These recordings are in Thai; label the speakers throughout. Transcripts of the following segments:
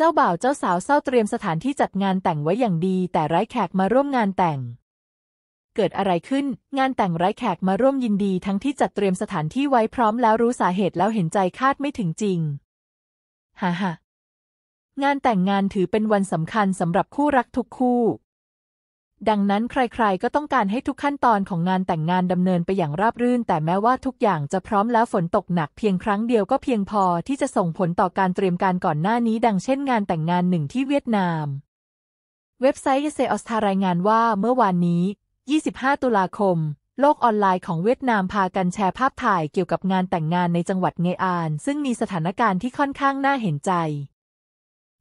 Speaker 1: เจ้าบ่าวเจ้าสาวเศร้าเตรียมสถานที่จัดงานแต่งไว้อย่างดี แต่ไร้แขกมาร่วมงานแต่ง เกิดอะไรขึ้น งานแต่งไร้แขกมาร่วมยินดีทั้งที่จัดเตรียมสถานที่ไว้พร้อมแล้วรู้สาเหตุแล้วเห็นใจคาดไม่ถึงจริงฮ่าฮ่างานแต่งงานถือเป็นวันสำคัญสำหรับคู่รักทุกคู่ดังนั้นใครๆ ก็ต้องการให้ทุกขั้นตอนของงานแต่งงานดำเนินไปอย่างราบรื่น แต่แม้ว่าทุกอย่างจะพร้อมแล้วฝนตกหนักเพียงครั้งเดียวก็เพียงพอที่จะส่งผลต่อการเตรียมการก่อนหน้านี้ ดังเช่นงานแต่งงานหนึ่งที่เวียดนาม เว็บไซต์เซออสทารายงานว่า เมื่อวานนี้ 25 ตุลาคม โลกออนไลน์ของเวียดนามพากันแชร์ภาพถ่าย เกี่ยวกับงานแต่งงานในจังหวัดเงอาน ซึ่งมีสถานการณ์ที่ค่อนข้างน่าเห็นใจ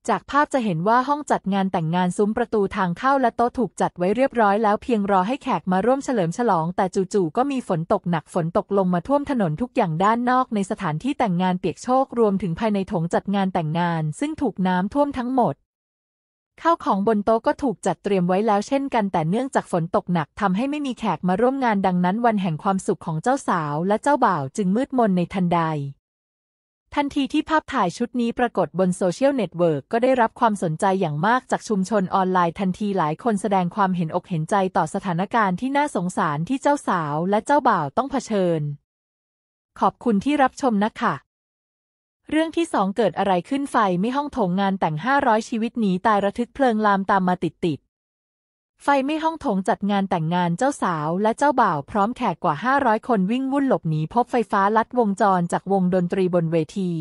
Speaker 1: จากภาพจะเห็นว่าห้องจัดงานแต่งงานซุ้มประตูทางเข้าและโต๊ะถูกจัดไว้เรียบร้อยแล้วเพียงรอให้แขกมาร่วมเฉลิมฉลอง แต่จู่ๆก็มีฝนตกหนัก ฝนตกลงมาท่วมถนนทุกอย่างด้านนอก ในสถานที่แต่งงานเปียกโชกรวมถึงภายในถงจัดงานแต่งงาน ซึ่งถูกน้ำท่วมทั้งหมดข้าวของบนโต๊ะก็ถูกจัดเตรียมไว้แล้ว เช่นกันแต่เนื่องจากฝนตกหนักทำให้ไม่มีแขกมาร่วมงานดังนั้นวันแห่งความสุขของเจ้าสาวและเจ้าบ่าว จึงมืดมนในทันใดทันทีที่ภาพถ่ายชุดนี้ปรากฏบนโซเชียลเน็ตเวิร์กก็ได้รับความสนใจอย่างมากจากชุมชนออนไลน์ทันทีหลายคนแสดงความเห็นอกเห็นใจต่อสถานการณ์ที่น่าสงสารที่เจ้าสาวและเจ้าบ่าวต้องเผชิญ ขอบคุณที่รับชมนะคะ เรื่องที่สองเกิดอะไรขึ้นไฟไม่ห้องโถงงานแต่ง 500 ชีวิตหนีตายระทึกเพลิงลามตามมาติดติดไฟไม่ห้องโถงจัดงานแต่งงานเจ้าสาวและเจ้าบ่าวพร้อมแขกกว่า 500 คนวิ่งวุ่นหลบหนีพบไฟฟ้าลัดวงจรจากวงดนตรีบนเวที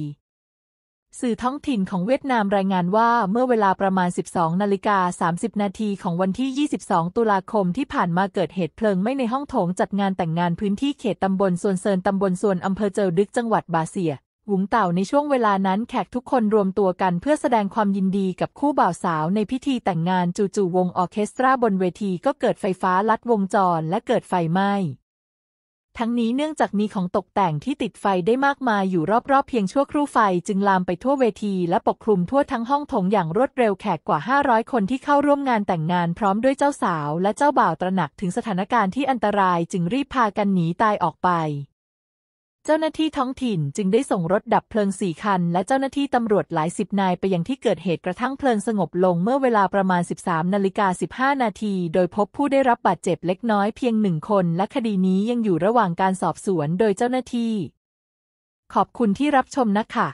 Speaker 1: สื่อท้องถิ่นของเวียดนามรายงานว่า เมื่อเวลาประมาณ 12 นาฬิกา 30 นาทีของวันที่ 22 ตุลาคมที่ผ่านมาเกิดเหตุเพลิงไหม้ในห้องโถงจัดงานแต่งงานพื้นที่เขตตำบลส่วนเซินตำบลส่วนอำเภอเจอดึกจังหวัดบาเซียหวงเต่าในช่วงเวลานั้นแขกทุกคนรวมตัวกันเพื่อแสดงความยินดีกับคู่บ่าวสาวในพิธีแต่งงานจู่ๆวงออเคสตราบนเวทีก็เกิดไฟฟ้าลัดวงจรและเกิดไฟไหม้ทั้งนี้เนื่องจากมีของตกแต่งที่ติดไฟได้มากมายอยู่รอบๆเพียงชั่วครู่ไฟจึงลามไปทั่วเวที และปกคลุมทั่วทั้งห้องถงอย่างรวดเร็วแขกกว่า500คนที่เข้าร่วมงานแต่งงานพร้อมด้วยเจ้าสาวและเจ้าบ่าวตระหนักถึงสถานการณ์ที่อันตรายจึงรีบพากันหนีตายออกไปเจ้าหน้าที่ท้องถิ่นจึงได้ส่งรถดับเพลิงสี่คัน และเจ้าหน้าที่ตำรวจหลายสิบนายไปยังที่เกิดเหตุกระทั่งเพลิงสงบลงเมื่อเวลาประมาณ 13นาฬิกา15 นาที โดยพบผู้ได้รับบาดเจ็บเล็กน้อยเพียงหนึ่งคน และคดีนี้ยังอยู่ระหว่างการสอบสวนโดยเจ้าหน้าที่ ขอบคุณที่รับชมนะคะ